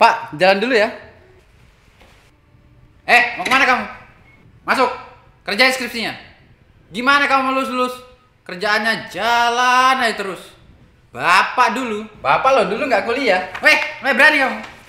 Pak, jalan dulu ya. Eh, mau kemana kamu? Masuk, kerjain skripsinya. Gimana kamu lulus-lulus? Kerjaannya jalan aja terus. Bapak dulu. Bapak lo dulu nggak kuliah. Weh, weh berani kamu.